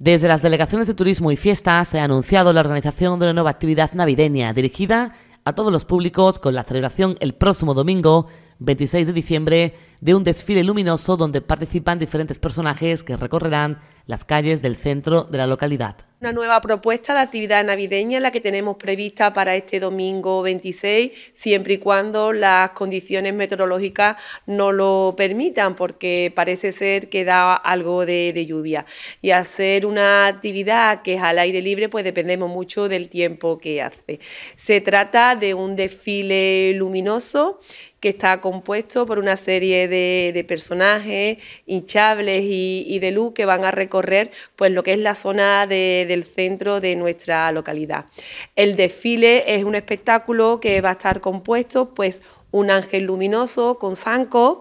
Desde las delegaciones de turismo y fiestas se ha anunciado la organización de una nueva actividad navideña dirigida a todos los públicos con la celebración el próximo domingo 26 de diciembre de un desfile luminoso donde participan diferentes personajes que recorrerán las calles del centro de la localidad. Una nueva propuesta de actividad navideña la que tenemos prevista para este domingo 26, siempre y cuando las condiciones meteorológicas no lo permitan, porque parece ser que da algo de, de lluvia. Y hacer una actividad que es al aire libre, pues dependemos mucho del tiempo que hace. Se trata de un desfile luminoso que está compuesto por una serie de, personajes hinchables y, de luz que van a recorrer pues, lo que es la zona del centro de nuestra localidad. El desfile es un espectáculo que va a estar compuesto pues un ángel luminoso con zancos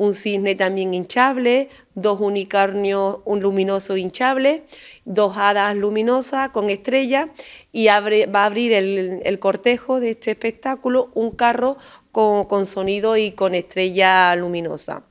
un cisne también hinchable, dos unicornios un luminoso hinchable, dos hadas luminosas con estrella, y va a abrir el, cortejo de este espectáculo un carro con sonido y con estrella luminosa.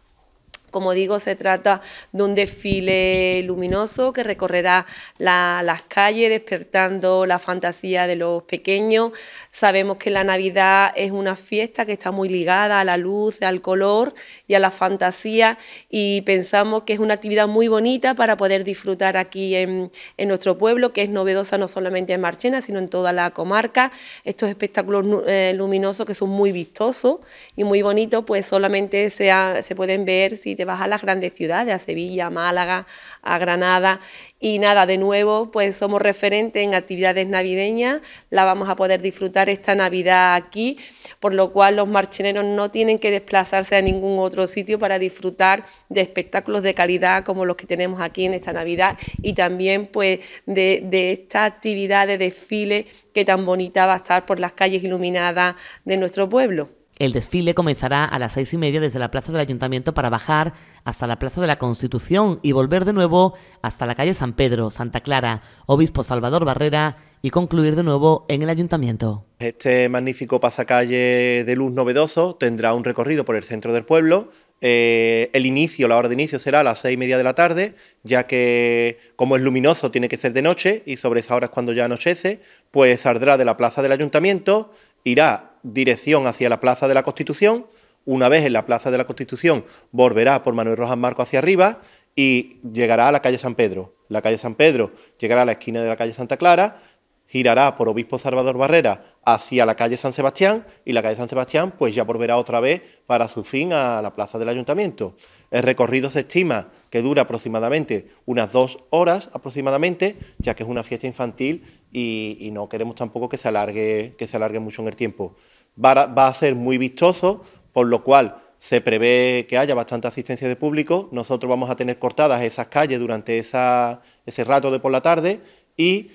Como digo, se trata de un desfile luminoso que recorrerá las calles despertando la fantasía de los pequeños. Sabemos que la Navidad es una fiesta que está muy ligada a la luz, al color y a la fantasía y pensamos que es una actividad muy bonita para poder disfrutar aquí en, nuestro pueblo, que es novedosa no solamente en Marchena, sino en toda la comarca. Estos espectáculos eh, luminosos que son muy vistosos y muy bonitos, pues solamente se, se pueden ver si te vas a las grandes ciudades, a Sevilla, a Málaga, a Granada. Y nada, de nuevo, pues somos referentes en actividades navideñas, la vamos a poder disfrutar esta Navidad aquí, por lo cual los marchineros no tienen que desplazarse a ningún otro sitio para disfrutar de espectáculos de calidad como los que tenemos aquí en esta Navidad y también pues de, de esta actividad de desfile que tan bonita va a estar por las calles iluminadas de nuestro pueblo. El desfile comenzará a las seis y media desde la Plaza del Ayuntamiento para bajar hasta la Plaza de la Constitución y volver de nuevo hasta la calle San Pedro, Santa Clara, Obispo Salvador Barrera y concluir de nuevo en el Ayuntamiento. Este magnífico pasacalle de luz novedoso tendrá un recorrido por el centro del pueblo, eh, el inicio, la hora de inicio será a las seis y media de la tarde, ya que como es luminoso tiene que ser de noche y sobre esa hora es cuando ya anochece, pues saldrá de la plaza del ayuntamiento, irá dirección hacia la Plaza de la Constitución. Una vez en la Plaza de la Constitución volverá por Manuel Rojas Marco hacia arriba y llegará a la calle San Pedro. La calle San Pedro llegará a la esquina de la calle Santa Clara, girará por Obispo Salvador Barrera hacia la calle San Sebastián y la calle San Sebastián pues ya volverá otra vez para su fin a la plaza del ayuntamiento. El recorrido se estima que dura aproximadamente unas dos horas aproximadamente, ya que es una fiesta infantil y, no queremos tampoco que se alargue, que se alargue mucho en el tiempo. Va a, ser muy vistoso, por lo cual se prevé que haya bastante asistencia de público. Nosotros vamos a tener cortadas esas calles durante esa, ese rato de por la tarde y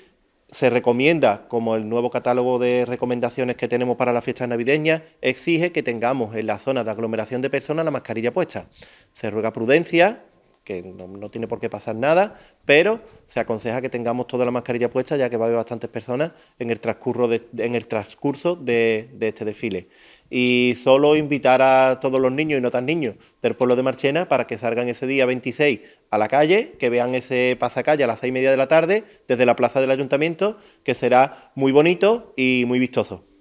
se recomienda, como el nuevo catálogo de recomendaciones que tenemos para las fiestas navideñas, exige que tengamos en la zona de aglomeración de personas la mascarilla puesta. Se ruega prudencia, que no, tiene por qué pasar nada, pero se aconseja que tengamos toda la mascarilla puesta, ya que va a haber bastantes personas en el transcurso de, en el transcurso de, de este desfile. Y solo invitar a todos los niños y no tan niños del pueblo de Marchena para que salgan ese día 26 a la calle, que vean ese pasacalle a las seis y media de la tarde desde la plaza del ayuntamiento, que será muy bonito y muy vistoso.